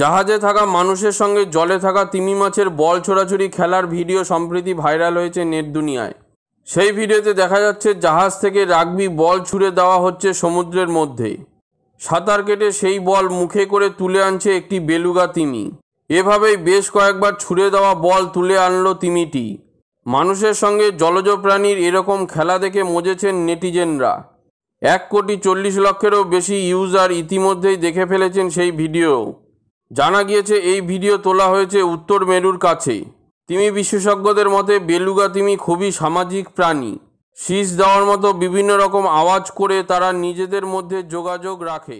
জাহাজে থাকা মানুষের সঙ্গে জলে থাকা তিমি মাছের বল ছোড়াছুড়ি খেলার ভিডিও সম্প্রতি ভাইরাল হয়েছে নেট দুনিয়ায় সেই ভিডিওতে দেখা যাচ্ছে জাহাজ থেকে রাগবি বল ছুঁড়ে দেওয়া হচ্ছে সমুদ্রের মধ্যে সাঁতার কেটে সেই বল মুখে করে তুলে আনছে একটি বেলুগা তিমি এভাবেই বেশ কয়েকবার ছুড়ে দেওয়া বল তুলে আনলো তিমিটি মানুষের সঙ্গে জলজ প্রাণীর এরকম খেলা দেখে মজেছেন নেটিজেনরা এক কোটি চল্লিশ লক্ষেরও বেশি ইউজার ইতিমধ্যেই দেখে ফেলেছেন সেই ভিডিও জানা গিয়েছে এই ভিডিও তোলা হয়েছে উত্তর মেরুর কাছে তিমি বিশেষজ্ঞদের মতে বেলুগা তিমি খুবই সামাজিক প্রাণী শীষ দেওয়ার মতো বিভিন্ন রকম আওয়াজ করে তারা নিজেদের মধ্যে যোগাযোগ রাখে